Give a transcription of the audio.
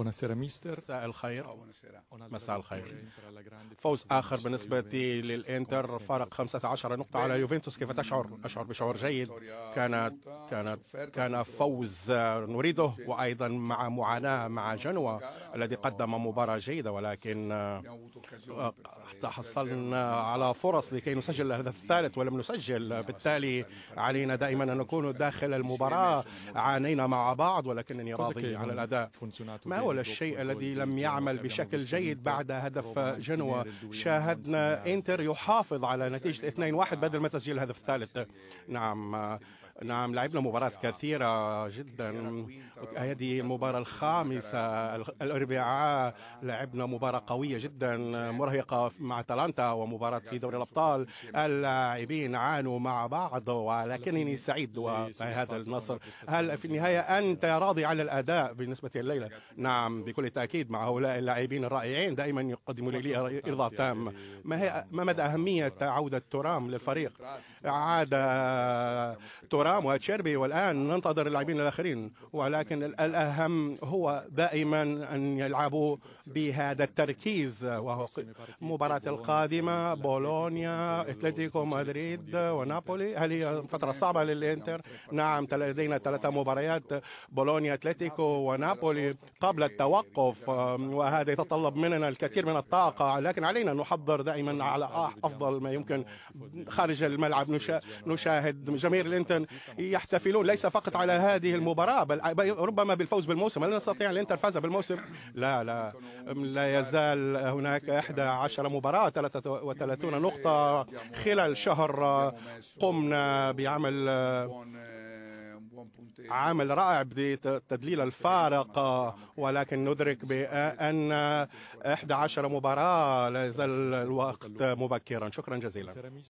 Buonasera mister. مساء الخير مساء الخير فوز آخر بالنسبة للإنتر فارق 15 نقطة على يوفنتوس كيف تشعر؟ أشعر بشعور جيد كانت كانت كان فوز نريده وأيضا مع معاناة مع جنوة الذي قدم مباراة جيدة ولكن آه، آه، تحصلنا على فرص لكي نسجل الهدف الثالث ولم نسجل بالتالي علينا دائما أن نكون داخل المباراة عانينا مع بعض ولكنني راضي على الأداء ما هو تناول الشيء الذي لم يعمل بشكل جيد بعد هدف جنوا شاهدنا انتر يحافظ على نتيجة 2-1 بدل ما تسجيل الهدف الثالث نعم نعم لعبنا مباريات كثيرة جدا هذه المباراة الخامسة الأربعاء لعبنا مباراة قوية جدا مرهقة مع تالانتا ومباراة في دوري الأبطال اللاعبين عانوا مع بعض ولكنني سعيد بهذا النصر هل في النهاية أنت راضي على الأداء بالنسبة الليلة؟ نعم بكل تأكيد مع هؤلاء اللاعبين الرائعين دائما يقدموا لي إرضاء تام ما, هي ما مدى أهمية عودة ترام للفريق؟ عاد ترام الغرام وتشيربي والآن ننتظر اللاعبين الآخرين ولكن الأهم هو دائما أن يلعبوا بهذا التركيز وهو مباراة القادمة بولونيا اتلتيكو مدريد ونابولي هل هي فترة صعبة للإنتر؟ نعم لدينا ثلاثة مباريات بولونيا اتلتيكو ونابولي قبل التوقف وهذا يتطلب مننا الكثير من الطاقة لكن علينا أن نحضر دائما على أفضل ما يمكن خارج الملعب نشاهد جميل الانتر يحتفلون ليس فقط على هذه المباراة بل ربما بالفوز بالموسم هل نستطيع الانتر فاز بالموسم لا لا لا يزال هناك 11 مباراة 33 نقطة خلال شهر قمنا بعمل عامل رائع بتدليل الفارق ولكن ندرك بأن 11 مباراة لا يزال الوقت مبكرا شكرا جزيلا